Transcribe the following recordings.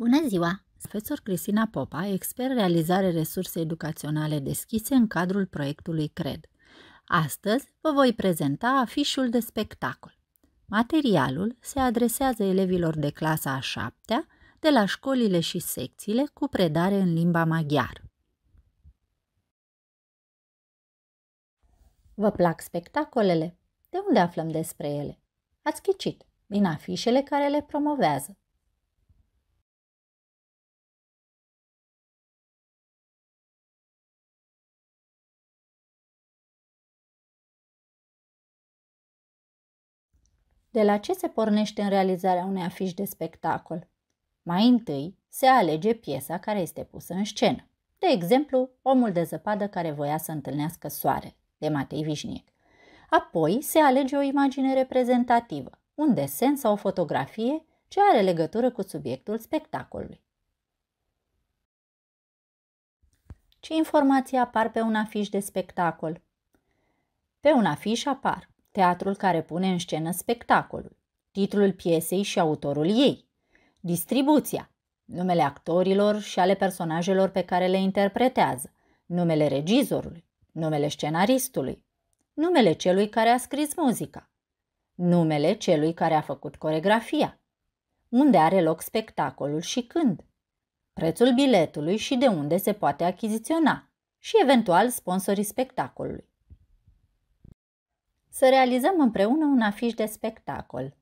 Bună ziua! Profesor Cristina Popa, expert realizare resurse educaționale deschise în cadrul proiectului CRED. Astăzi vă voi prezenta afișul de spectacol. Materialul se adresează elevilor de clasa a șaptea, de la școlile și secțiile cu predare în limba maghiară. Vă plac spectacolele? De unde aflăm despre ele? Ați ghicit din afișele care le promovează. De la ce se pornește în realizarea unei afiș de spectacol? Mai întâi se alege piesa care este pusă în scenă. De exemplu, Omul de zăpadă care voia să întâlnească soare, de Matei Vișniec. Apoi se alege o imagine reprezentativă, un desen sau o fotografie ce are legătură cu subiectul spectacolului. Ce informații apar pe un afiș de spectacol? Pe un afiș apar teatrul care pune în scenă spectacolul, titlul piesei și autorul ei, distribuția, numele actorilor și ale personajelor pe care le interpretează, numele regizorului, numele scenaristului, numele celui care a scris muzica, numele celui care a făcut coregrafia, unde are loc spectacolul și când, prețul biletului și de unde se poate achiziționa și eventual sponsorii spectacolului să realizăm împreună un afiș de spectacol.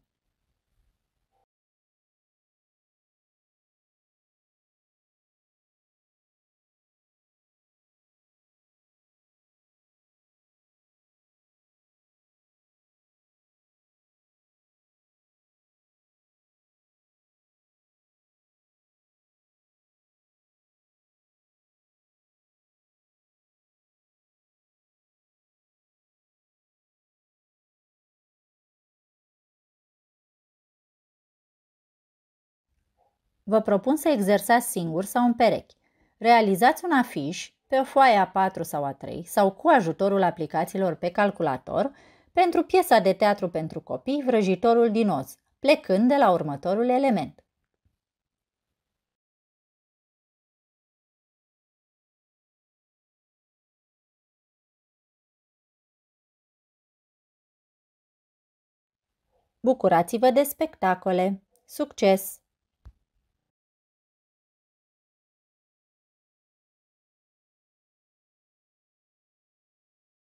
Vă propun să exersați singur sau în perechi. Realizați un afiș pe o foaie a 4 sau a 3 sau cu ajutorul aplicațiilor pe calculator pentru piesa de teatru pentru copii Vrăjitorul din Oz, plecând de la următorul element. Bucurați-vă de spectacole! Succes!